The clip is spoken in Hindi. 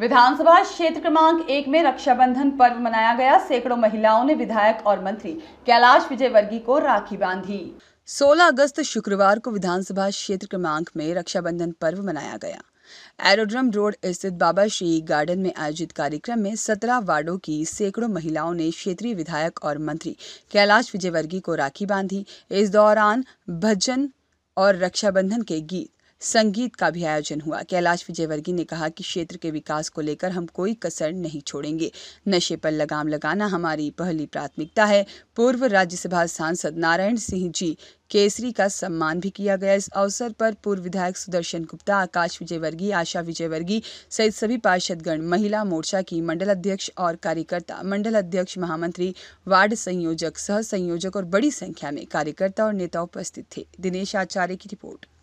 विधानसभा क्षेत्र क्रमांक एक में रक्षाबंधन पर्व मनाया गया सैकड़ों महिलाओं ने विधायक और मंत्री कैलाश विजयवर्गीय को राखी बांधी 16 अगस्त शुक्रवार को विधानसभा क्षेत्र क्रमांक में रक्षाबंधन पर्व मनाया गया एरोड्रम रोड स्थित बाबा श्री गार्डन में आयोजित कार्यक्रम में सत्रह वार्डों की सैकड़ों महिलाओं ने क्षेत्रीय विधायक और मंत्री कैलाश विजयवर्गीय को राखी बांधी इस दौरान भजन और रक्षाबंधन के गीत संगीत का भी आयोजन हुआ कैलाश विजयवर्गीय ने कहा कि क्षेत्र के विकास को लेकर हम कोई कसर नहीं छोड़ेंगे नशे पर लगाम लगाना हमारी पहली प्राथमिकता है पूर्व राज्यसभा सांसद नारायण सिंह जी केसरी का सम्मान भी किया गया इस अवसर पर पूर्व विधायक सुदर्शन गुप्ता आकाश विजयवर्गीय आशा विजयवर्गीय सहित सभी पार्षदगण महिला मोर्चा की मंडल अध्यक्ष और कार्यकर्ता मंडल अध्यक्ष महामंत्री वार्ड संयोजक सह संयोजक और बड़ी संख्या में कार्यकर्ता और नेता उपस्थित थे दिनेश आचार्य की रिपोर्ट